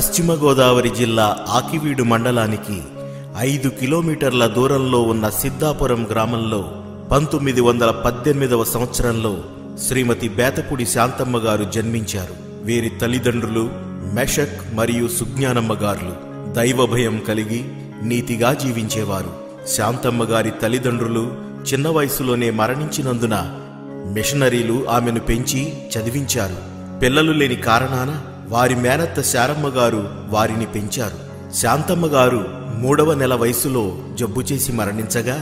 పశ్చిమ గోదావరి జిల్లా ఆకివీడు మండలానికి ఐదు కిలోమీటర్ల దూరంలో ఉన్న సిద్ధాపురం గ్రామంలో పంతొమ్మిది వందల పద్దెనిమిదవ సంవత్సరంలో శ్రీమతి బేతపూడి శాంతమ్మ గారు జన్మించారు వీరి తల్లిదండ్రులు మెషక్ మరియు సుజ్ఞానమ్మ గారులు దైవభయం కలిగి నీతిగా జీవించేవారు శాంతమ్మ గారి తల్లిదండ్రులు చిన్న వయసులోనే మరణించినందున మిషనరీలు ఆమెను పెంచి చదివించారు పిల్లలు లేని కారణాన వారి మేనత్త శారమ్మగారు వారిని పెంచారు శాంతమ్మగారు మూడవ నెల వయసులో జబ్బు చేసి మరణించగా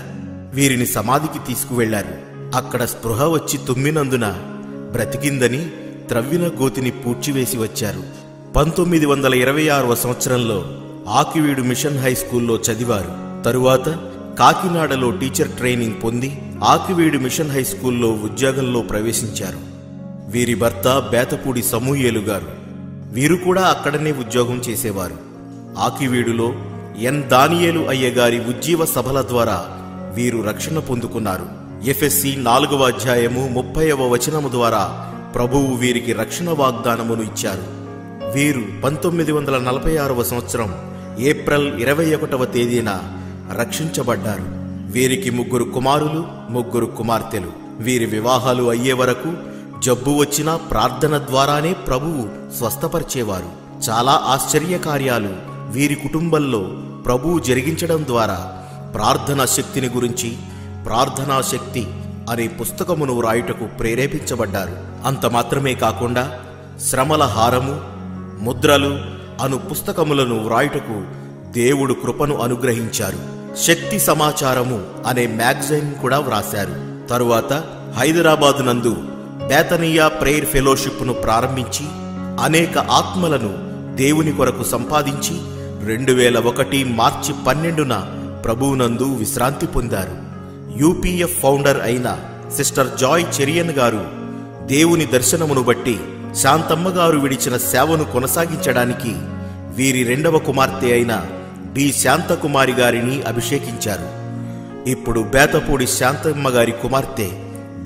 వీరిని సమాధికి తీసుకువెళ్లారు అక్కడ స్పృహ వచ్చి తుమ్మినందున బ్రతికిందని త్రవ్విన గోతిని పూడ్చివేసి వచ్చారు పంతొమ్మిది వందల ఇరవై ఆరవ సంవత్సరంలో ఆకివీడు మిషన్ హై స్కూల్లో చదివారు తరువాత కాకినాడలో టీచర్ ట్రైనింగ్ పొంది ఆకివీడు మిషన్ హై స్కూల్లో ఉద్యోగంలో ప్రవేశించారు వీరి భర్త బేతపూడి సమూయేలు గారు వీరు కూడా అక్కడనే ఉద్యోగం చేసేవారు ఆకివీడులో ఎన్ దానియేలు గారి ఉజ్జీవ సభల ద్వారా వీరు రక్షణ పొందుకున్నారు ఎఫ్ఎస్సి నాలుగవ అధ్యాయము ముప్పైవ వచనము ద్వారా ప్రభువు వీరికి రక్షణ వాగ్దానమును ఇచ్చారు వీరు పంతొమ్మిది వందల నలభై ఆరవ సంవత్సరం ఏప్రిల్ ఇరవై ఒకటవ తేదీన రక్షించబడ్డారు వీరికి ముగ్గురు కుమారులు ముగ్గురు కుమార్తెలు వీరి వివాహాలు అయ్యే వరకు జబ్బు వచ్చినా ప్రార్థన ద్వారానే ప్రభువు స్వస్థపరిచేవారు చాలా ఆశ్చర్యకార్యాలు వీరి కుటుంబంలో ప్రభువు జరిగించడం ద్వారా ప్రార్థనా శక్తిని గురించి ప్రార్థనా శక్తి అనే పుస్తకమును వ్రాయుటకు ప్రేరేపించబడ్డారు అంత మాత్రమే కాకుండా శ్రమల హారము ముద్రలు అను పుస్తకములను వ్రాయుటకు దేవుడు కృపను అనుగ్రహించారు శక్తి సమాచారము అనే మ్యాగజైన్ కూడా వ్రాశారు తరువాత హైదరాబాదు నందు బేతనియా ప్రేయర్ ఫెలోషిప్ను ప్రారంభించి అనేక ఆత్మలను దేవుని కొరకు సంపాదించి రెండు వేల ఒకటి మార్చి పన్నెండున ప్రభువునందు విశ్రాంతి పొందారు యూపీఎఫ్ ఫౌండర్ అయిన సిస్టర్ జాయ్ చెరియన్ గారు దేవుని దర్శనమును బట్టి శాంతమ్మ గారు విడిచిన సేవను కొనసాగించడానికి వీరి రెండవ కుమార్తె అయిన బి శాంతకుమారి గారిని అభిషేకించారు ఇప్పుడు బేతపూడి శాంతమ్మ గారి కుమార్తె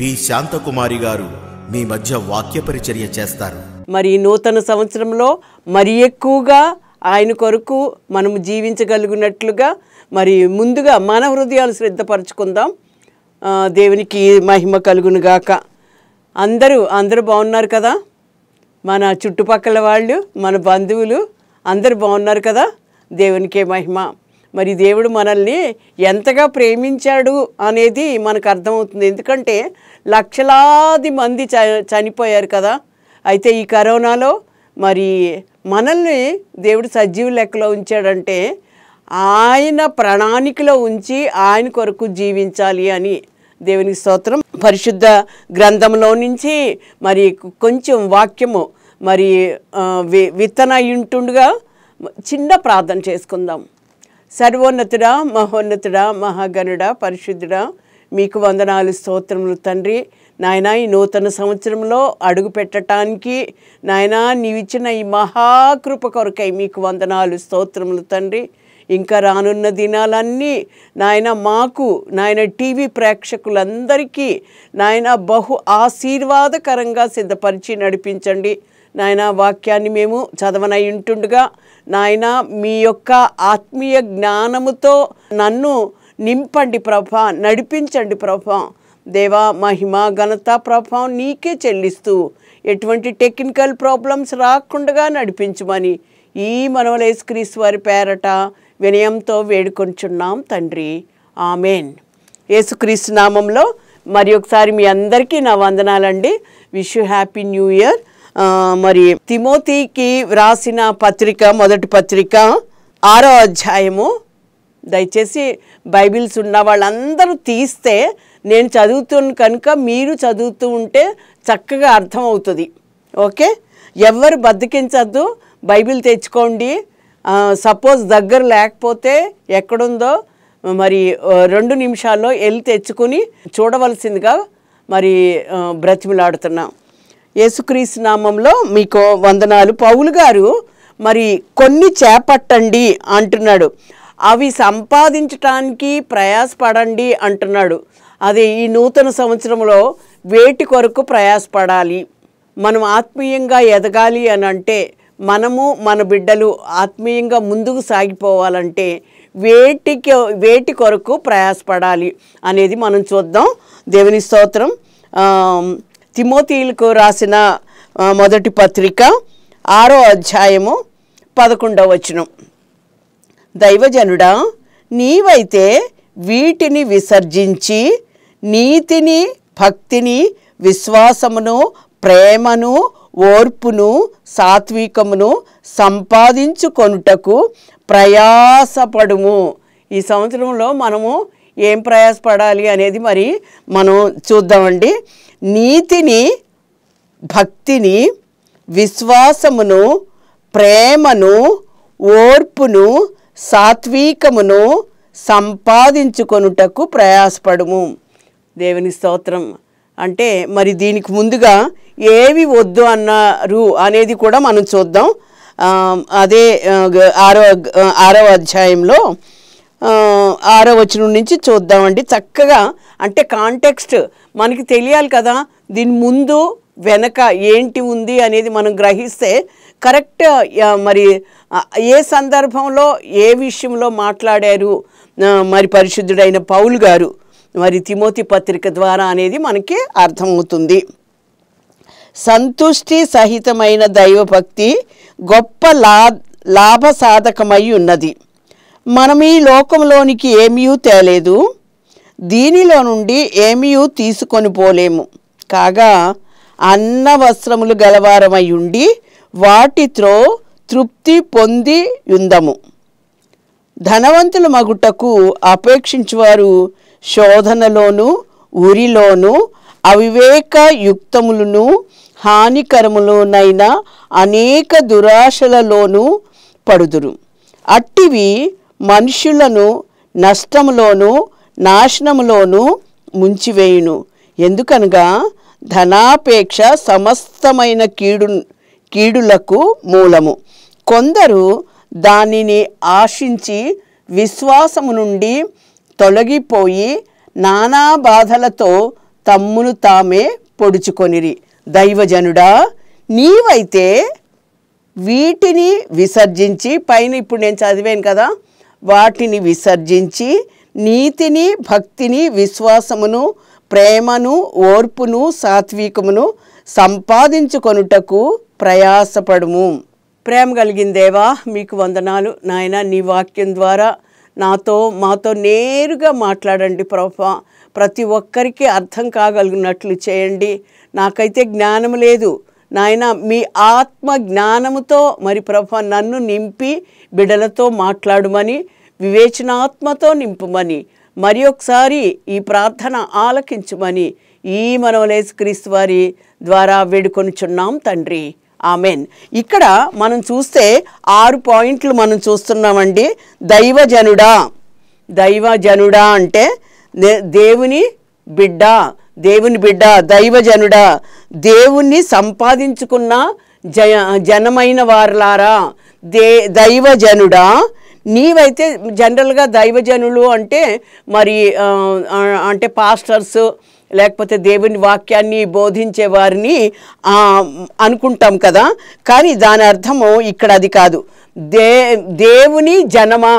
బి శాంతకుమారి గారు మీ మధ్య వాక్య పరిచర్య చేస్తారు మరి నూతన సంవత్సరంలో మరి ఎక్కువగా ఆయన కొరకు మనము జీవించగలిగినట్లుగా మరి ముందుగా మన హృదయాలు శ్రద్ధపరచుకుందాం దేవునికి మహిమ కలుగునుగాక అందరూ అందరూ బాగున్నారు కదా మన చుట్టుపక్కల వాళ్ళు మన బంధువులు అందరు బాగున్నారు కదా దేవునికే మహిమ మరి దేవుడు మనల్ని ఎంతగా ప్రేమించాడు అనేది మనకు అర్థమవుతుంది ఎందుకంటే లక్షలాది మంది చనిపోయారు కదా అయితే ఈ కరోనాలో మరి మనల్ని దేవుడు సజీవ లెక్కలో ఉంచాడంటే ఆయన ప్రణాళికలో ఉంచి ఆయన కొరకు జీవించాలి అని దేవునికి స్తోత్రం పరిశుద్ధ గ్రంథంలో నుంచి మరి కొంచెం వాక్యము మరి విత్తన ఇంటుండగా చిన్న ప్రార్థన చేసుకుందాం సర్వోన్నతుడా మహోన్నతుడా మహాగణుడా పరిశుద్ధుడా మీకు వందనాలు స్తోత్రములు తండ్రి నాయన ఈ నూతన సంవత్సరంలో అడుగు పెట్టడానికి నాయన నీవిచ్చిన ఈ మహాకృప కొరకై మీకు వందనాలు స్తోత్రములు తండ్రి ఇంకా రానున్న దినాలన్నీ నాయన మాకు నాయన టీవీ ప్రేక్షకులందరికీ నాయన బహు ఆశీర్వాదకరంగా సిద్ధపరిచి నడిపించండి నాయన వాక్యాన్ని మేము చదవనై ఉంటుండగా నాయన మీ యొక్క ఆత్మీయ జ్ఞానముతో నన్ను నింపండి ప్రభ నడిపించండి ప్రభా దేవా మహిమ ఘనత ప్రభావం నీకే చెల్లిస్తూ ఎటువంటి టెక్నికల్ ప్రాబ్లమ్స్ రాకుండా నడిపించమని ఈ మనవలేసుక్రీస్ వారి పేరట వినయంతో వేడుకొంచున్నాం తండ్రి ఆమెన్ యేసుక్రీస్తు నామంలో మరి ఒకసారి మీ అందరికీ నా వందనాలండి విష్ హ్యాపీ న్యూ ఇయర్ మరి తిమోతికి వ్రాసిన పత్రిక మొదటి పత్రిక ఆరో అధ్యాయము దయచేసి బైబిల్స్ ఉన్న వాళ్ళందరూ తీస్తే నేను చదువుతున్న కనుక మీరు చదువుతూ ఉంటే చక్కగా అర్థమవుతుంది ఓకే ఎవరు బద్దకించద్దు బైబిల్ తెచ్చుకోండి సపోజ్ దగ్గర లేకపోతే ఎక్కడుందో మరి రెండు నిమిషాల్లో వెళ్ళి తెచ్చుకుని చూడవలసిందిగా మరి బ్రతిమిలాడుతున్నాం యేసుక్రీస్తు నామంలో మీకు వందనాలు పౌలు గారు మరి కొన్ని చేపట్టండి అంటున్నాడు అవి సంపాదించటానికి ప్రయాసపడండి అంటున్నాడు అదే ఈ నూతన సంవత్సరంలో వేటి కొరకు ప్రయాసపడాలి మనం ఆత్మీయంగా ఎదగాలి అని అంటే మనము మన బిడ్డలు ఆత్మీయంగా ముందుకు సాగిపోవాలంటే వేటికి వేటి కొరకు ప్రయాసపడాలి అనేది మనం చూద్దాం దేవుని స్తోత్రం తిమోతీలకు రాసిన మొదటి పత్రిక ఆరో అధ్యాయము పదకొండవ వచనం దైవజనుడా నీవైతే వీటిని విసర్జించి నీతిని భక్తిని విశ్వాసమును ప్రేమను ఓర్పును సాత్వికమును సంపాదించుకొనుటకు ప్రయాసపడుము ఈ సంవత్సరంలో మనము ఏం ప్రయాసపడాలి అనేది మరి మనం చూద్దామండి నీతిని భక్తిని విశ్వాసమును ప్రేమను ఓర్పును సాత్వికమును సంపాదించుకొనుటకు ప్రయాసపడుము దేవుని స్తోత్రం అంటే మరి దీనికి ముందుగా ఏవి వద్దు అన్నారు అనేది కూడా మనం చూద్దాం అదే ఆరో ఆరవ అధ్యాయంలో ఆరో వచనం నుంచి చూద్దామండి చక్కగా అంటే కాంటెక్స్ట్ మనకి తెలియాలి కదా దీని ముందు వెనక ఏంటి ఉంది అనేది మనం గ్రహిస్తే కరెక్ట్ మరి ఏ సందర్భంలో ఏ విషయంలో మాట్లాడారు మరి పరిశుద్ధుడైన పౌల్ గారు మరి తిమోతి పత్రిక ద్వారా అనేది మనకి అర్థమవుతుంది సంతుష్టి సహితమైన దైవభక్తి గొప్ప లా లాభ సాధకమై ఉన్నది మనం ఈ లోకంలోనికి ఏమీ తేలేదు దీనిలో నుండి ఏమీ తీసుకొని పోలేము కాగా అన్న వస్త్రములు గలవారమయుండి వాటితో తృప్తి పొంది యుందము ధనవంతుల మగుటకు అపేక్షించువారు శోధనలోను ఉరిలోను అవివేక యుక్తములను హానికరములోనైన అనేక దురాశలలోనూ పడుదురు అట్టివి మనుషులను నష్టములోను నాశనములోను ముంచివేయును ఎందుకనగా ధనాపేక్ష సమస్తమైన కీడు కీడులకు మూలము కొందరు దానిని ఆశించి విశ్వాసము నుండి తొలగిపోయి నానా బాధలతో తమ్మును తామే పొడుచుకొనిరి దైవజనుడా నీవైతే వీటిని విసర్జించి పైన ఇప్పుడు నేను చదివాను కదా వాటిని విసర్జించి నీతిని భక్తిని విశ్వాసమును ప్రేమను ఓర్పును సాత్వికమును సంపాదించుకొనుటకు ప్రయాసపడుము ప్రేమ కలిగిన దేవా మీకు వందనాలు నాయన నీ వాక్యం ద్వారా నాతో మాతో నేరుగా మాట్లాడండి ప్రభా ప్రతి ఒక్కరికి అర్థం కాగలిగినట్లు చేయండి నాకైతే జ్ఞానం లేదు నాయన మీ ఆత్మ జ్ఞానముతో మరి ప్రభ నన్ను నింపి బిడలతో మాట్లాడుమని వివేచనాత్మతో నింపుమని మరి ఒకసారి ఈ ప్రార్థన ఆలకించుమని ఈ క్రీస్తు వారి ద్వారా వేడుకొనిచున్నాం తండ్రి ఆమెన్ ఇక్కడ మనం చూస్తే ఆరు పాయింట్లు మనం చూస్తున్నామండి దైవజనుడా దైవజనుడా అంటే దేవుని బిడ్డ దేవుని బిడ్డ దైవజనుడా దేవుణ్ణి సంపాదించుకున్న జ జనమైన వారలారా దే దైవజనుడా నీవైతే జనరల్గా దైవజనులు అంటే మరి అంటే పాస్టర్స్ లేకపోతే దేవుని వాక్యాన్ని బోధించే వారిని అనుకుంటాం కదా కానీ దాని అర్థము ఇక్కడ అది కాదు దే దేవుని జనమా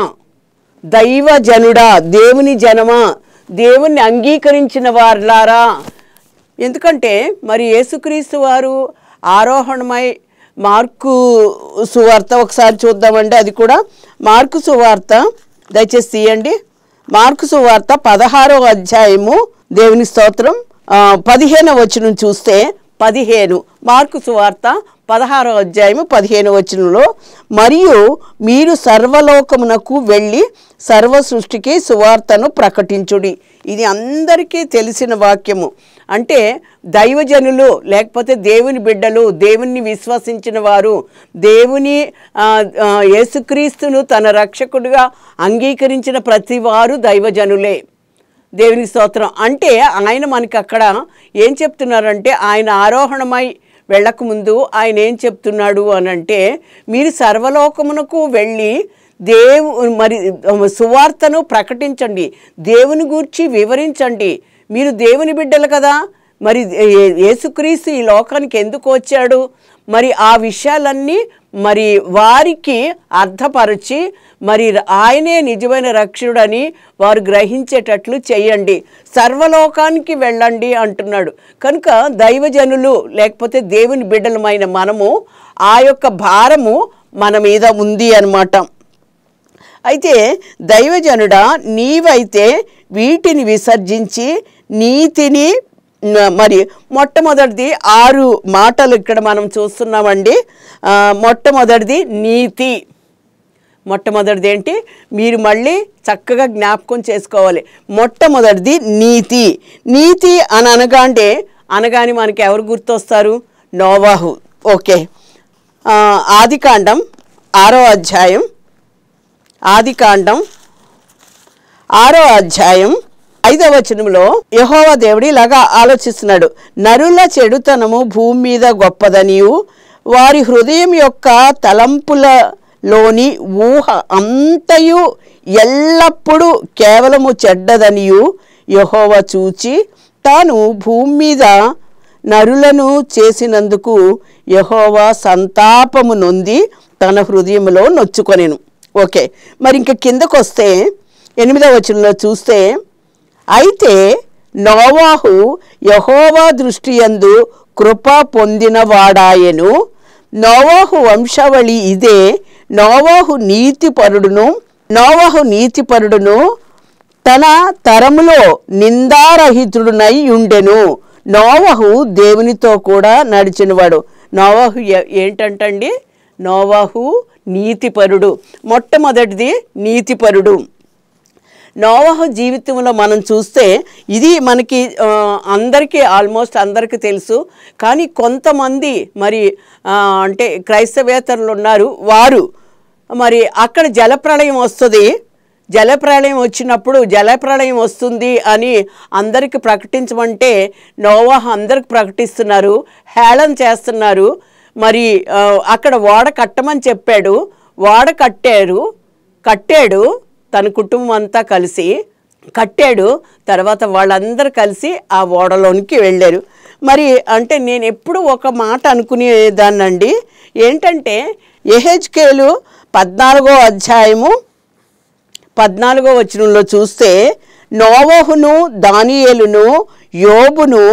జనుడా దేవుని జనమా దేవుణ్ణి అంగీకరించిన వారులారా ఎందుకంటే మరి యేసుక్రీస్తు వారు ఆరోహణమై మార్కు సువార్త ఒకసారి చూద్దామండి అది కూడా మార్కు సువార్త దయచేసి తీయండి మార్కు సువార్త పదహారో అధ్యాయము దేవుని స్తోత్రం పదిహేనవ వచనం చూస్తే పదిహేను మార్కు సువార్త పదహారో అధ్యాయము పదిహేను వచనంలో మరియు మీరు సర్వలోకమునకు వెళ్ళి సర్వ సృష్టికి సువార్తను ప్రకటించుడి ఇది అందరికీ తెలిసిన వాక్యము అంటే దైవజనులు లేకపోతే దేవుని బిడ్డలు దేవుణ్ణి విశ్వసించిన వారు దేవుని యేసుక్రీస్తును తన రక్షకుడిగా అంగీకరించిన ప్రతి వారు దైవజనులే దేవుని స్తోత్రం అంటే ఆయన మనకి అక్కడ ఏం చెప్తున్నారంటే ఆయన ఆరోహణమై వెళ్ళకముందు ఆయన ఏం చెప్తున్నాడు అని అంటే మీరు సర్వలోకమునకు వెళ్ళి దేవు మరి సువార్తను ప్రకటించండి దేవుని గూర్చి వివరించండి మీరు దేవుని బిడ్డలు కదా మరి యేసుక్రీస్తు ఈ లోకానికి ఎందుకు వచ్చాడు మరి ఆ విషయాలన్నీ మరి వారికి అర్థపరచి మరి ఆయనే నిజమైన రక్షుడని వారు గ్రహించేటట్లు చేయండి సర్వలోకానికి వెళ్ళండి అంటున్నాడు కనుక దైవజనులు లేకపోతే దేవుని బిడ్డలమైన మనము ఆ యొక్క భారము మన మీద ఉంది అన్నమాట అయితే దైవజనుడా నీవైతే వీటిని విసర్జించి నీతిని మరి మొట్టమొదటిది ఆరు మాటలు ఇక్కడ మనం చూస్తున్నామండి మొట్టమొదటిది నీతి మొట్టమొదటిది ఏంటి మీరు మళ్ళీ చక్కగా జ్ఞాపకం చేసుకోవాలి మొట్టమొదటిది నీతి నీతి అని అనగా అంటే అనగానే మనకి ఎవరు గుర్తొస్తారు నోవాహు ఓకే ఆదికాండం ఆరో అధ్యాయం ఆదికాండం ఆరో అధ్యాయం ఐదవ వచనంలో యహోవ దేవుడు ఇలాగా ఆలోచిస్తున్నాడు నరుల చెడుతనము భూమి మీద గొప్పదనియు వారి హృదయం యొక్క తలంపులలోని ఊహ అంతయు ఎల్లప్పుడూ కేవలము చెడ్డదనియు యహోవ చూచి తాను భూమి మీద నరులను చేసినందుకు యహోవ సంతాపము నొంది తన హృదయంలో నొచ్చుకొనెను ఓకే మరి ఇంక కిందకు వస్తే ఎనిమిదవ వచనంలో చూస్తే అయితే నోవాహు యహోవా దృష్టి యందు కృప పొందినవాడాయను నోవాహు వంశావళి ఇదే నోవాహు నీతిపరుడును నోవాహు నీతిపరుడును తన తరములో నిందారహితుడునై ఉండెను నోవహు దేవునితో కూడా నడిచినవాడు నోవహు ఏంటంటండి నోవాహు నీతిపరుడు మొట్టమొదటిది నీతిపరుడు నోవాహు జీవితంలో మనం చూస్తే ఇది మనకి అందరికీ ఆల్మోస్ట్ అందరికీ తెలుసు కానీ కొంతమంది మరి అంటే క్రైస్తవేతరులు ఉన్నారు వారు మరి అక్కడ జలప్రళయం వస్తుంది జలప్రళయం వచ్చినప్పుడు జలప్రళయం వస్తుంది అని అందరికి ప్రకటించమంటే నోవాహ అందరికి ప్రకటిస్తున్నారు హేళన చేస్తున్నారు మరి అక్కడ ఓడ కట్టమని చెప్పాడు ఓడ కట్టారు కట్టాడు తన కుటుంబం అంతా కలిసి కట్టాడు తర్వాత వాళ్ళందరూ కలిసి ఆ ఓడలోనికి వెళ్ళారు మరి అంటే నేను ఎప్పుడు ఒక మాట అనుకునేదాన్నండి ఏంటంటే ఎహెచ్కేలు పద్నాలుగో అధ్యాయము పద్నాలుగో వచనంలో చూస్తే నోవహును దానియేలును యోబును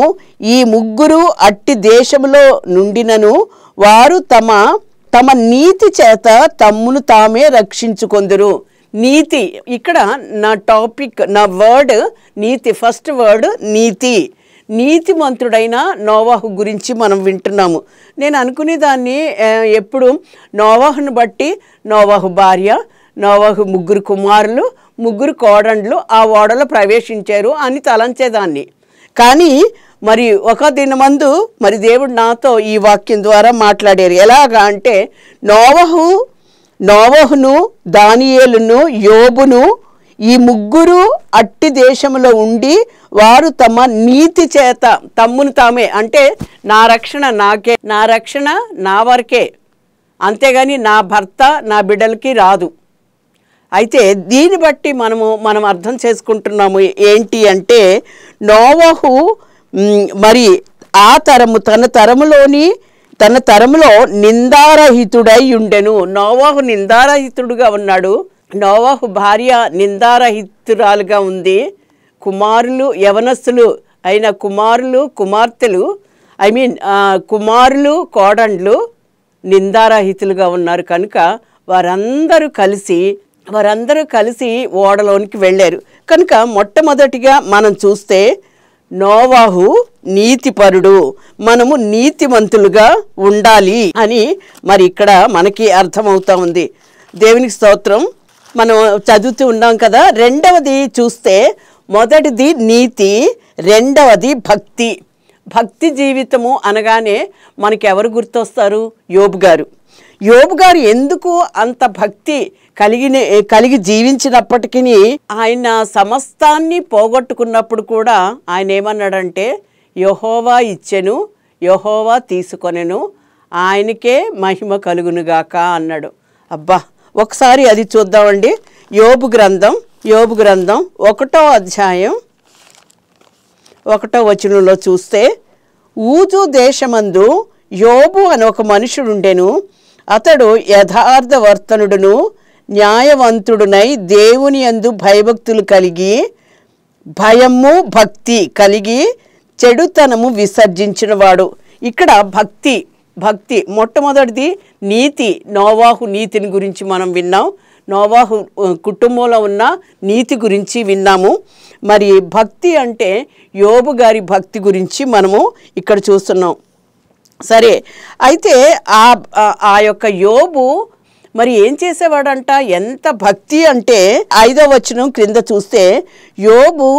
ఈ ముగ్గురు అట్టి దేశంలో నుండినను వారు తమ తమ నీతి చేత తమ్మును తామే రక్షించుకొందురు నీతి ఇక్కడ నా టాపిక్ నా వర్డ్ నీతి ఫస్ట్ వర్డ్ నీతి నీతి మంత్రుడైన నోవాహు గురించి మనం వింటున్నాము నేను అనుకునే దాన్ని ఎప్పుడు నోవాహును బట్టి నోవాహు భార్య నోవాహు ముగ్గురు కుమారులు ముగ్గురు కోడండ్లు ఆ ఓడలో ప్రవేశించారు అని తలంచేదాన్ని కానీ మరి ఒక దినమందు మరి దేవుడు నాతో ఈ వాక్యం ద్వారా మాట్లాడారు ఎలాగా అంటే నోవహు నోవహును దానియేలును యోబును ఈ ముగ్గురు అట్టి దేశంలో ఉండి వారు తమ నీతి చేత తమ్మును తామే అంటే నా రక్షణ నాకే నా రక్షణ నా వరకే అంతేగాని నా భర్త నా బిడ్డలకి రాదు అయితే దీన్ని బట్టి మనము మనం అర్థం చేసుకుంటున్నాము ఏంటి అంటే నోవహు మరి ఆ తరము తన తరములోని తన తరములో నిందారహితుడై ఉండెను నోవాహు నిందారహితుడుగా ఉన్నాడు నోవాహు భార్య నిందారహితురాలుగా ఉంది కుమారులు యవనస్తులు అయిన కుమారులు కుమార్తెలు ఐ మీన్ కుమారులు కోడండ్లు నిందారహితులుగా ఉన్నారు కనుక వారందరూ కలిసి వారందరూ కలిసి ఓడలోనికి వెళ్ళారు కనుక మొట్టమొదటిగా మనం చూస్తే నోవాహు నీతిపరుడు మనము నీతిమంతులుగా ఉండాలి అని మరి ఇక్కడ మనకి అర్థమవుతా ఉంది దేవునికి స్తోత్రం మనం చదువుతూ ఉన్నాం కదా రెండవది చూస్తే మొదటిది నీతి రెండవది భక్తి భక్తి జీవితము అనగానే మనకి ఎవరు గుర్తొస్తారు యోబు గారు యోబు గారు ఎందుకు అంత భక్తి కలిగిన కలిగి జీవించినప్పటికీ ఆయన సమస్తాన్ని పోగొట్టుకున్నప్పుడు కూడా ఆయన ఏమన్నాడంటే యహోవా ఇచ్చెను యహోవా తీసుకొనెను ఆయనకే మహిమ కలుగునుగాక అన్నాడు అబ్బా ఒకసారి అది చూద్దామండి యోబు గ్రంథం యోబు గ్రంథం ఒకటో అధ్యాయం ఒకటో వచనంలో చూస్తే ఊజు దేశమందు యోబు అని ఒక మనుషుడు ఉండెను అతడు యథార్థవర్తనుడును న్యాయవంతుడునై దేవుని అందు భయభక్తులు కలిగి భయము భక్తి కలిగి చెడుతనము విసర్జించినవాడు ఇక్కడ భక్తి భక్తి మొట్టమొదటిది నీతి నోవాహు నీతిని గురించి మనం విన్నాం నోవాహు కుటుంబంలో ఉన్న నీతి గురించి విన్నాము మరి భక్తి అంటే యోబు గారి భక్తి గురించి మనము ఇక్కడ చూస్తున్నాం సరే అయితే ఆ ఆ యొక్క యోబు మరి ఏం చేసేవాడంట ఎంత భక్తి అంటే ఐదో వచనం క్రింద చూస్తే యోబు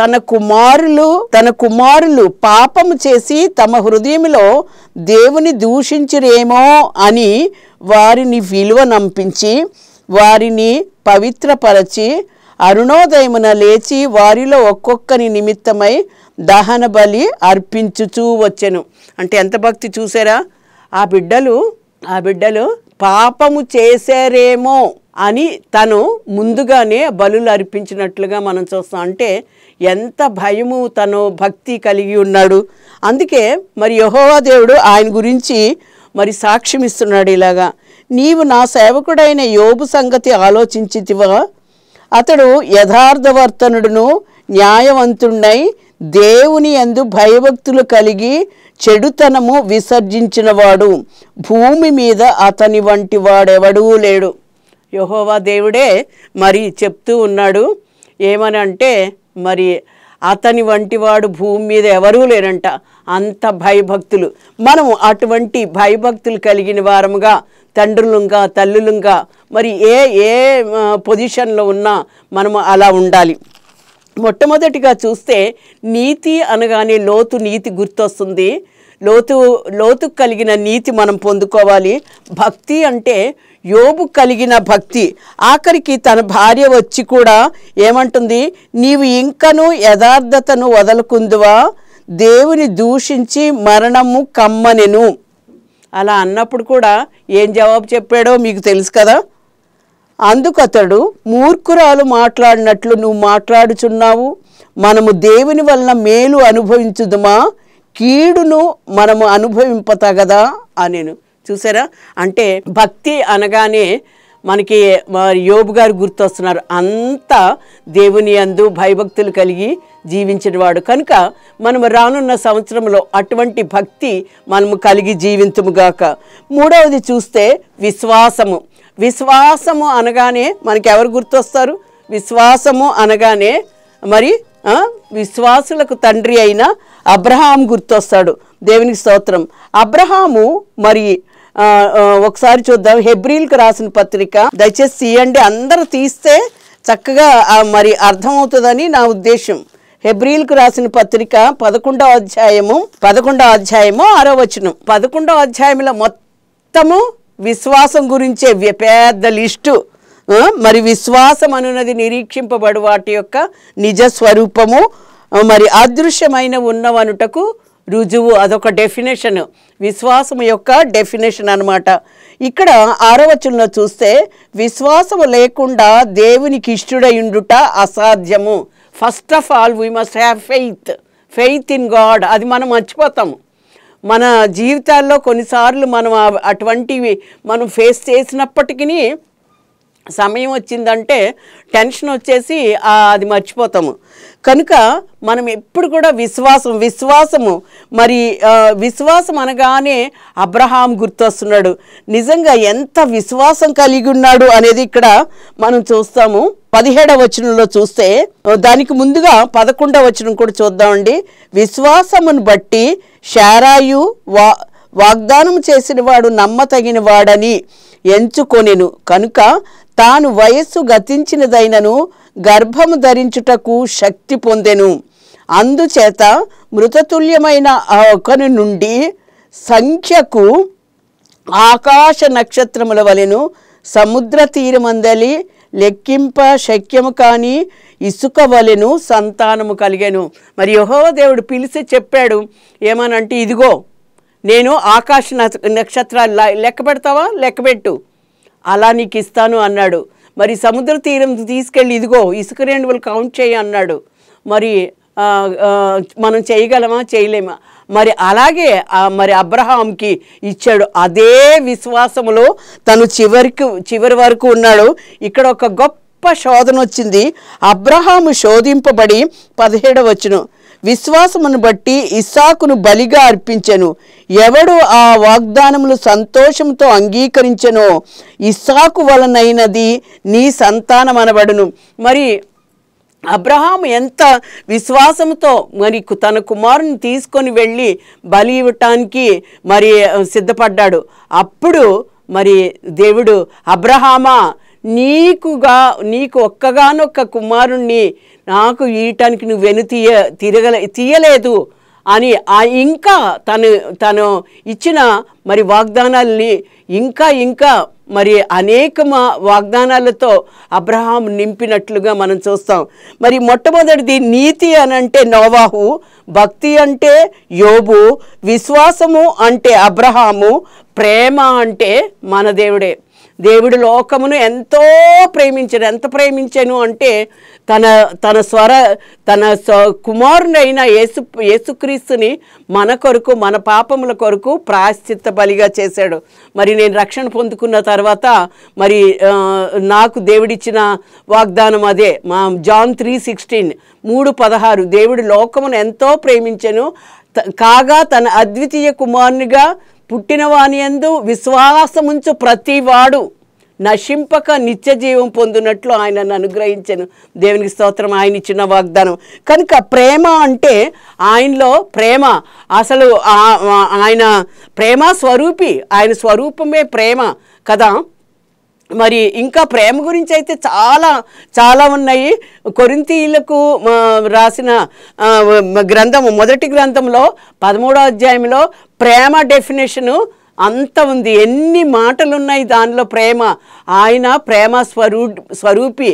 తన కుమారులు తన కుమారులు పాపము చేసి తమ హృదయంలో దేవుని దూషించిరేమో అని వారిని విలువ నంపించి వారిని పవిత్రపరచి అరుణోదయమున లేచి వారిలో ఒక్కొక్కని నిమిత్తమై దహన బలి అర్పించుచూ వచ్చెను అంటే ఎంత భక్తి చూసారా ఆ బిడ్డలు ఆ బిడ్డలు పాపము చేశారేమో అని తను ముందుగానే బలులు అర్పించినట్లుగా మనం చూస్తాం అంటే ఎంత భయము తను భక్తి కలిగి ఉన్నాడు అందుకే మరి యహోవాదేవుడు ఆయన గురించి మరి సాక్ష్యమిస్తున్నాడు ఇలాగా నీవు నా సేవకుడైన యోబు సంగతి ఆలోచించితివా అతడు యథార్థవర్తనుడును న్యాయవంతుడై దేవుని ఎందు భయభక్తులు కలిగి చెడుతనము విసర్జించినవాడు భూమి మీద అతని వంటి వాడెవడూ లేడు యహోవా దేవుడే మరి చెప్తూ ఉన్నాడు ఏమని అంటే మరి అతని వంటివాడు భూమి మీద ఎవరూ లేరంట అంత భయభక్తులు మనము అటువంటి భయభక్తులు కలిగిన వారముగా తండ్రులుగా తల్లులుగా మరి ఏ ఏ పొజిషన్లో ఉన్నా మనము అలా ఉండాలి మొట్టమొదటిగా చూస్తే నీతి అనగానే లోతు నీతి గుర్తొస్తుంది లోతు లోతు కలిగిన నీతి మనం పొందుకోవాలి భక్తి అంటే యోబు కలిగిన భక్తి ఆఖరికి తన భార్య వచ్చి కూడా ఏమంటుంది నీవు ఇంకను యథార్థతను వదలుకుందువా దేవుని దూషించి మరణము కమ్మనెను అలా అన్నప్పుడు కూడా ఏం జవాబు చెప్పాడో మీకు తెలుసు కదా అందుకతడు మూర్ఖురాలు మాట్లాడినట్లు నువ్వు మాట్లాడుచున్నావు మనము దేవుని వలన మేలు అనుభవించుదుమా కీడును మనము అనుభవింపతగదా అనేను చూసారా అంటే భక్తి అనగానే మనకి యోబు గారు గుర్తొస్తున్నారు అంతా దేవుని అందు భయభక్తులు కలిగి జీవించినవాడు కనుక మనం రానున్న సంవత్సరంలో అటువంటి భక్తి మనము కలిగి జీవించముగాక మూడవది చూస్తే విశ్వాసము విశ్వాసము అనగానే మనకి ఎవరు గుర్తొస్తారు విశ్వాసము అనగానే మరి విశ్వాసులకు తండ్రి అయిన అబ్రహాం గుర్తొస్తాడు దేవునికి స్తోత్రం అబ్రహాము మరి ఒకసారి చూద్దాం హెబ్రిల్కి రాసిన పత్రిక దయచేసి తీయండి అందరు తీస్తే చక్కగా మరి అర్థమవుతుందని నా ఉద్దేశం హెబ్రిల్కు రాసిన పత్రిక పదకొండవ అధ్యాయము పదకొండవ అధ్యాయము ఆరో వచనం పదకొండవ అధ్యాయంలో మొత్తము విశ్వాసం గురించే పెద్ద లిస్టు మరి విశ్వాసం అనున్నది నిరీక్షింపబడు వాటి యొక్క నిజ స్వరూపము మరి అదృశ్యమైన ఉన్నవనుటకు రుజువు అదొక డెఫినేషన్ విశ్వాసం యొక్క డెఫినేషన్ అనమాట ఇక్కడ ఆరవచనంలో చూస్తే విశ్వాసము లేకుండా దేవునికి ఇష్టడయుండుట అసాధ్యము first of all we must have faith faith in God అది మనం మర్చిపోతాము మన జీవితాల్లో కొన్నిసార్లు మనం అటువంటివి మనం ఫేస్ చేసినప్పటికీ సమయం వచ్చిందంటే టెన్షన్ వచ్చేసి అది మర్చిపోతాము కనుక మనం ఎప్పుడు కూడా విశ్వాసం విశ్వాసము మరి విశ్వాసం అనగానే అబ్రహాం గుర్తొస్తున్నాడు నిజంగా ఎంత విశ్వాసం కలిగి ఉన్నాడు అనేది ఇక్కడ మనం చూస్తాము పదిహేడవ వచనంలో చూస్తే దానికి ముందుగా పదకొండవ వచనం కూడా చూద్దామండి విశ్వాసమును బట్టి షారాయు వా వాగ్దానం చేసిన వాడు నమ్మతగిన వాడని ఎంచుకొనెను కనుక తాను వయస్సు గతించినదైనను గర్భము ధరించుటకు శక్తి పొందెను అందుచేత మృతతుల్యమైన ఆ ఒకని నుండి సంఖ్యకు ఆకాశ నక్షత్రముల వలెను సముద్ర తీరమందలి లెక్కింప శక్యము కానీ ఇసుక వలెను సంతానము కలిగాను మరి యహోవ దేవుడు పిలిచి చెప్పాడు ఏమనంటే ఇదిగో నేను ఆకాశ నక్షత్రాలు లెక్క పెడతావా లెక్కపెట్టు అలా నీకు ఇస్తాను అన్నాడు మరి సముద్ర తీరం తీసుకెళ్ళి ఇదిగో ఇసుక రేణువులు కౌంట్ చేయి అన్నాడు మరి మనం చేయగలమా చేయలేమా మరి అలాగే మరి అబ్రహాంకి ఇచ్చాడు అదే విశ్వాసములో తను చివరికి చివరి వరకు ఉన్నాడు ఇక్కడ ఒక గొప్ప శోధన వచ్చింది అబ్రహాము శోధింపబడి పదిహేడవచ్చును విశ్వాసమును బట్టి ఇస్సాకును బలిగా అర్పించెను ఎవడు ఆ వాగ్దానములు సంతోషంతో అంగీకరించెనో ఇస్సాకు వలనైనది నీ సంతానం అనబడును మరి అబ్రహాం ఎంత విశ్వాసంతో మరి తన కుమారుని తీసుకొని వెళ్ళి బలి ఇవ్వటానికి మరి సిద్ధపడ్డాడు అప్పుడు మరి దేవుడు అబ్రహామా నీకుగా నీకు ఒక్కగానొక్క కుమారుణ్ణి నాకు ఇయటానికి నువ్వు వెను తీయ తిరగల తీయలేదు అని ఆ ఇంకా తను తను ఇచ్చిన మరి వాగ్దానాల్ని ఇంకా ఇంకా మరి అనేక వాగ్దానాలతో అబ్రహాం నింపినట్లుగా మనం చూస్తాం మరి మొట్టమొదటిది నీతి అని అంటే నోవాహు భక్తి అంటే యోబు విశ్వాసము అంటే అబ్రహాము ప్రేమ అంటే మన దేవుడే దేవుడు లోకమును ఎంతో ప్రేమించాడు ఎంత ప్రేమించాను అంటే తన తన స్వర తన కుమారునైన యేసు యేసుక్రీస్తుని మన కొరకు మన పాపముల కొరకు ప్రాశ్చిత్త బలిగా చేశాడు మరి నేను రక్షణ పొందుకున్న తర్వాత మరి నాకు దేవుడిచ్చిన వాగ్దానం అదే మా జాన్ త్రీ సిక్స్టీన్ మూడు పదహారు దేవుడు లోకమును ఎంతో ప్రేమించను కాగా తన అద్వితీయ కుమారునిగా పుట్టినవాని ఎందు విశ్వాసముంచు ప్రతివాడు నశింపక నిత్య జీవం పొందినట్లు ఆయన నన్ను అనుగ్రహించను దేవునికి స్తోత్రం ఆయన ఇచ్చిన వాగ్దానం కనుక ప్రేమ అంటే ఆయనలో ప్రేమ అసలు ఆయన ప్రేమ స్వరూపి ఆయన స్వరూపమే ప్రేమ కదా మరి ఇంకా ప్రేమ గురించి అయితే చాలా చాలా ఉన్నాయి కొరింతీలకు రాసిన గ్రంథము మొదటి గ్రంథంలో పదమూడో అధ్యాయంలో ప్రేమ డెఫినేషను అంత ఉంది ఎన్ని మాటలున్నాయి దానిలో ప్రేమ ఆయన ప్రేమ స్వరూ స్వరూపి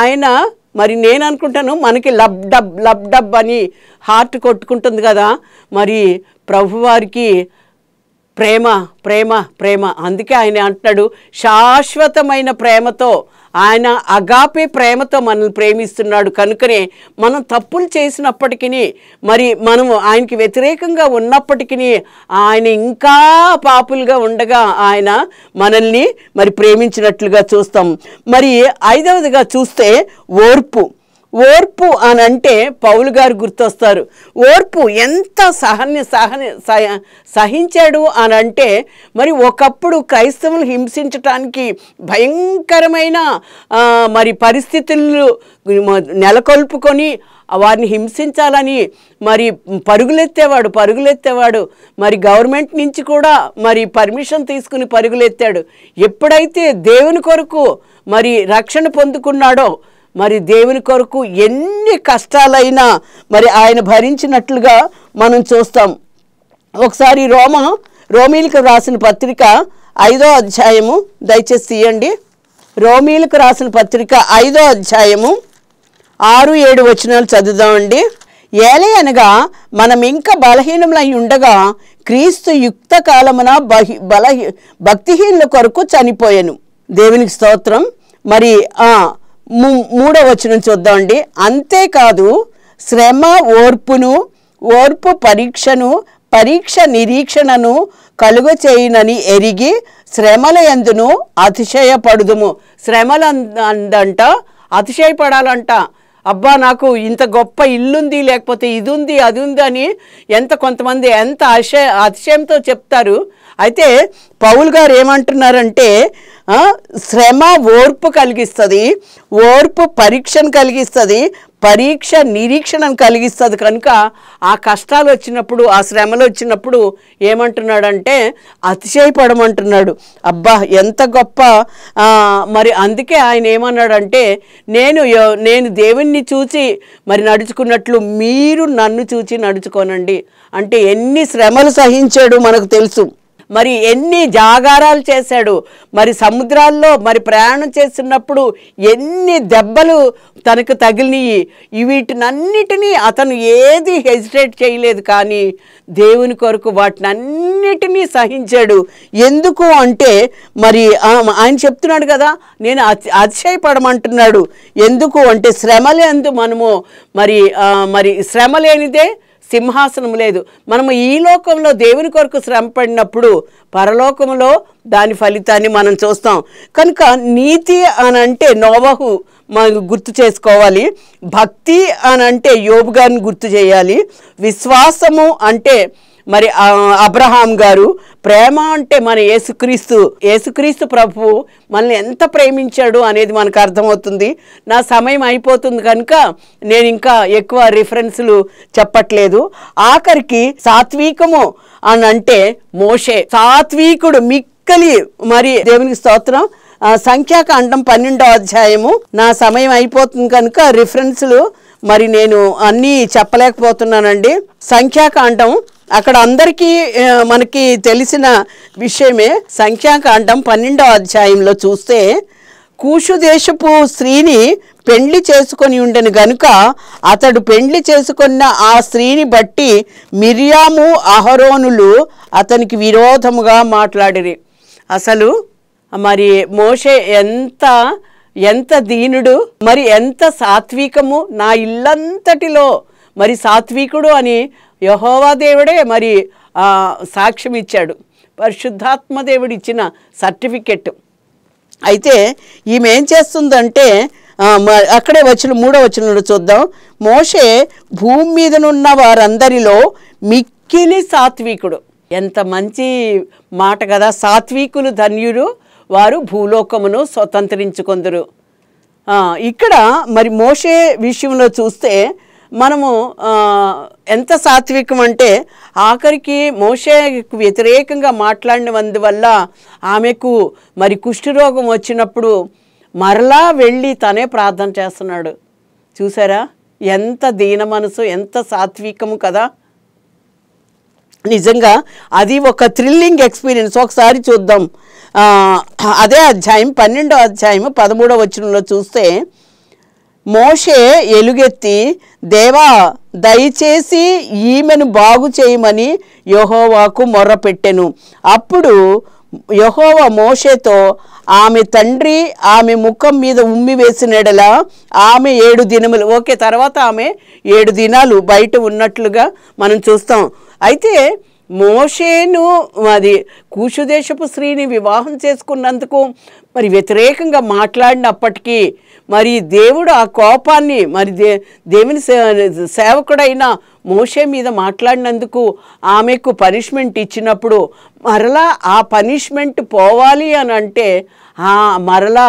ఆయన మరి నేను అనుకుంటాను మనకి లబ్ డబ్ లబ్ డబ్ అని హార్ట్ కొట్టుకుంటుంది కదా మరి ప్రభువారికి ప్రేమ ప్రేమ ప్రేమ అందుకే ఆయన అంటున్నాడు శాశ్వతమైన ప్రేమతో ఆయన అగాపే ప్రేమతో మనల్ని ప్రేమిస్తున్నాడు కనుకనే మనం తప్పులు చేసినప్పటికీ మరి మనము ఆయనకి వ్యతిరేకంగా ఉన్నప్పటికీ ఆయన ఇంకా పాపులుగా ఉండగా ఆయన మనల్ని మరి ప్రేమించినట్లుగా చూస్తాం మరి ఐదవదిగా చూస్తే ఓర్పు ఓర్పు అని అంటే పౌలు గారు గుర్తొస్తారు ఓర్పు ఎంత సహన్య సహన సహించాడు అని అంటే మరి ఒకప్పుడు క్రైస్తవులు హింసించటానికి భయంకరమైన మరి పరిస్థితులు నెలకొల్పుకొని వారిని హింసించాలని మరి పరుగులెత్తేవాడు పరుగులెత్తేవాడు మరి గవర్నమెంట్ నుంచి కూడా మరి పర్మిషన్ తీసుకుని పరుగులెత్తాడు ఎప్పుడైతే దేవుని కొరకు మరి రక్షణ పొందుకున్నాడో మరి దేవుని కొరకు ఎన్ని కష్టాలైనా మరి ఆయన భరించినట్లుగా మనం చూస్తాం ఒకసారి రోమ రోమీలకు రాసిన పత్రిక ఐదో అధ్యాయము దయచేసి తీయండి రోమీలకు రాసిన పత్రిక ఐదో అధ్యాయము ఆరు ఏడు వచనాలు చదువుదామండి ఏలే అనగా మనం ఇంకా బలహీనములై ఉండగా క్రీస్తు యుక్త కాలమున బహి బలహీ భక్తిహీనుల కొరకు చనిపోయాను దేవునికి స్తోత్రం మరి మూడో వచ్చిన చూద్దామండి అంతేకాదు శ్రమ ఓర్పును ఓర్పు పరీక్షను పరీక్ష నిరీక్షణను కలుగ చేయనని ఎరిగి శ్రమల ఎందును అతిశయపడుదుము శ్రమల అందంట అతిశయపడాలంట అబ్బా నాకు ఇంత గొప్ప ఇల్లుంది లేకపోతే ఇది ఉంది అది ఉంది అని ఎంత కొంతమంది ఎంత అతిశయ అతిశయంతో చెప్తారు అయితే పౌల్ గారు ఏమంటున్నారంటే శ్రమ ఓర్పు కలిగిస్తుంది ఓర్పు పరీక్షను కలిగిస్తుంది పరీక్ష నిరీక్షణను కలిగిస్తుంది కనుక ఆ కష్టాలు వచ్చినప్పుడు ఆ శ్రమలు వచ్చినప్పుడు ఏమంటున్నాడంటే అతిశయపడమంటున్నాడు అబ్బా ఎంత గొప్ప మరి అందుకే ఆయన ఏమన్నాడంటే నేను నేను దేవుణ్ణి చూచి మరి నడుచుకున్నట్లు మీరు నన్ను చూచి నడుచుకోనండి అంటే ఎన్ని శ్రమలు సహించాడు మనకు తెలుసు మరి ఎన్ని జాగారాలు చేశాడు మరి సముద్రాల్లో మరి ప్రయాణం చేస్తున్నప్పుడు ఎన్ని దెబ్బలు తనకు తగిలినవి వీటినన్నిటినీ అతను ఏది హెజిటేట్ చేయలేదు కానీ దేవుని కొరకు వాటినన్నిటినీ సహించాడు ఎందుకు అంటే మరి ఆయన చెప్తున్నాడు కదా నేను అతిశయపడమంటున్నాడు ఎందుకు అంటే శ్రమ లేదు మనము మరి మరి శ్రమ లేనిదే సింహాసనం లేదు మనము ఈ లోకంలో దేవుని కొరకు శ్రమ పడినప్పుడు పరలోకంలో దాని ఫలితాన్ని మనం చూస్తాం కనుక నీతి అని అంటే నోవహు మనం గుర్తు చేసుకోవాలి భక్తి అని అంటే యోగాన్ని గుర్తు చేయాలి విశ్వాసము అంటే మరి అబ్రహాం గారు ప్రేమ అంటే మన యేసుక్రీస్తు యేసుక్రీస్తు ప్రభు మనల్ని ఎంత ప్రేమించాడు అనేది మనకు అర్థమవుతుంది నా సమయం అయిపోతుంది కనుక నేను ఇంకా ఎక్కువ రిఫరెన్స్లు చెప్పట్లేదు ఆఖరికి సాత్వికము అని అంటే మోషే సాత్వికుడు మిక్కలి మరి దేవునికి స్తోత్రం సంఖ్యాకాండం పన్నెండో అధ్యాయము నా సమయం అయిపోతుంది కనుక రిఫరెన్స్లు మరి నేను అన్నీ చెప్పలేకపోతున్నానండి సంఖ్యాకాండం అక్కడ అందరికీ మనకి తెలిసిన విషయమే సంఖ్యాకాండం పన్నెండవ అధ్యాయంలో చూస్తే కూషు దేశపు స్త్రీని పెండ్లి చేసుకొని ఉండను గనుక అతడు పెండ్లి చేసుకున్న ఆ స్త్రీని బట్టి మిర్యాము అహరోనులు అతనికి విరోధముగా మాట్లాడిరి అసలు మరి మోషే ఎంత ఎంత దీనుడు మరి ఎంత సాత్వికము నా ఇల్లంతటిలో మరి సాత్వికుడు అని యహోవా దేవుడే మరి సాక్ష్యం ఇచ్చాడు పరిశుద్ధాత్మ దేవుడు ఇచ్చిన సర్టిఫికెట్ అయితే ఈమె ఏం చేస్తుందంటే అక్కడే వచ్చిన మూడో వచ్చిన చూద్దాం మోషే భూమి మీదనున్న వారందరిలో మిక్కిలి సాత్వికుడు ఎంత మంచి మాట కదా సాత్వికులు ధన్యులు వారు భూలోకమును స్వతంత్రించుకొందరు ఇక్కడ మరి మోషే విషయంలో చూస్తే మనము ఎంత సాత్వికం అంటే ఆఖరికి మోషకు వ్యతిరేకంగా మాట్లాడినందువల్ల ఆమెకు మరి కుష్ఠరోగం వచ్చినప్పుడు మరలా వెళ్ళి తనే ప్రార్థన చేస్తున్నాడు చూసారా ఎంత దీన మనసు ఎంత సాత్వికము కదా నిజంగా అది ఒక థ్రిల్లింగ్ ఎక్స్పీరియన్స్ ఒకసారి చూద్దాం అదే అధ్యాయం పన్నెండో అధ్యాయం పదమూడో వచనంలో చూస్తే మోషే ఎలుగెత్తి దేవా దయచేసి ఈమెను బాగు చేయమని యహోవాకు మొర్రపెట్టెను అప్పుడు యహోవ మోషేతో ఆమె తండ్రి ఆమె ముఖం మీద ఉమ్మి వేసినడలా ఆమె ఏడు దినములు ఓకే తర్వాత ఆమె ఏడు దినాలు బయట ఉన్నట్లుగా మనం చూస్తాం అయితే మోషేను అది కూచుదేశపు స్త్రీని వివాహం చేసుకున్నందుకు మరి వ్యతిరేకంగా మాట్లాడినప్పటికీ మరి దేవుడు ఆ కోపాన్ని మరి దే దేవుని సేవకుడైన మోషే మీద మాట్లాడినందుకు ఆమెకు పనిష్మెంట్ ఇచ్చినప్పుడు మరలా ఆ పనిష్మెంట్ పోవాలి అని అంటే మరలా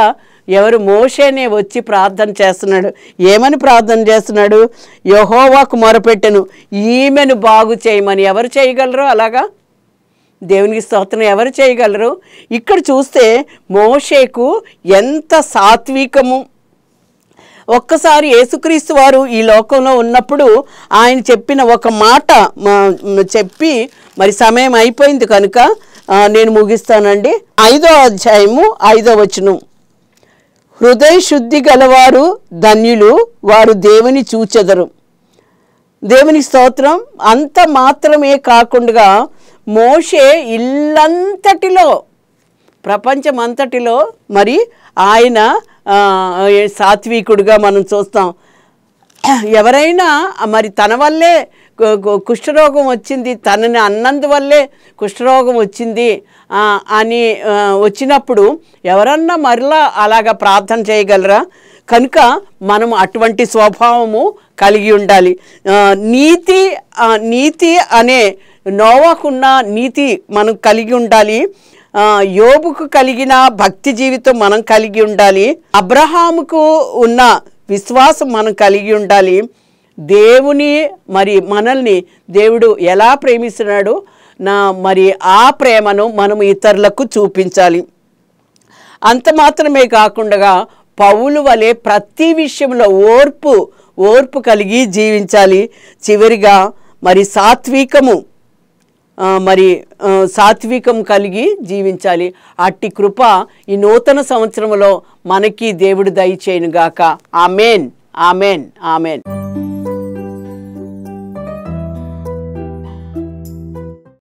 ఎవరు మోషేనే వచ్చి ప్రార్థన చేస్తున్నాడు ఏమని ప్రార్థన చేస్తున్నాడు యహోవాకు మొరపెట్టెను ఈమెను బాగు చేయమని ఎవరు చేయగలరు అలాగా దేవునికి స్తోత్రం ఎవరు చేయగలరు ఇక్కడ చూస్తే మోషేకు ఎంత సాత్వికము ఒక్కసారి యేసుక్రీస్తు వారు ఈ లోకంలో ఉన్నప్పుడు ఆయన చెప్పిన ఒక మాట చెప్పి మరి సమయం అయిపోయింది కనుక నేను ముగిస్తానండి ఐదో అధ్యాయము ఐదో వచనం హృదయ శుద్ధి గలవారు ధన్యులు వారు దేవుని చూచెదరు దేవుని స్తోత్రం అంత మాత్రమే కాకుండా మోషే ఇల్లంతటిలో ప్రపంచం అంతటిలో మరి ఆయన సాత్వికుడుగా మనం చూస్తాం ఎవరైనా మరి తన వల్లే కుష్ఠరోగం వచ్చింది తనని అన్నందువల్లే కుష్ఠరోగం వచ్చింది అని వచ్చినప్పుడు ఎవరన్నా మరలా అలాగ ప్రార్థన చేయగలరా కనుక మనం అటువంటి స్వభావము కలిగి ఉండాలి నీతి నీతి అనే నోవాకున్న నీతి మనం కలిగి ఉండాలి యోబుకు కలిగిన భక్తి జీవితం మనం కలిగి ఉండాలి అబ్రహాముకు ఉన్న విశ్వాసం మనం కలిగి ఉండాలి దేవుని మరి మనల్ని దేవుడు ఎలా ప్రేమిస్తున్నాడో నా మరి ఆ ప్రేమను మనం ఇతరులకు చూపించాలి అంత మాత్రమే కాకుండా పౌలు వలె ప్రతి విషయంలో ఓర్పు ఓర్పు కలిగి జీవించాలి చివరిగా మరి సాత్వికము మరి సాత్వికం కలిగి జీవించాలి అట్టి కృప ఈ నూతన సంవత్సరంలో మనకి దేవుడు దయచేయనుగాక ఆమెన్ ఆమెన్ ఆమెన్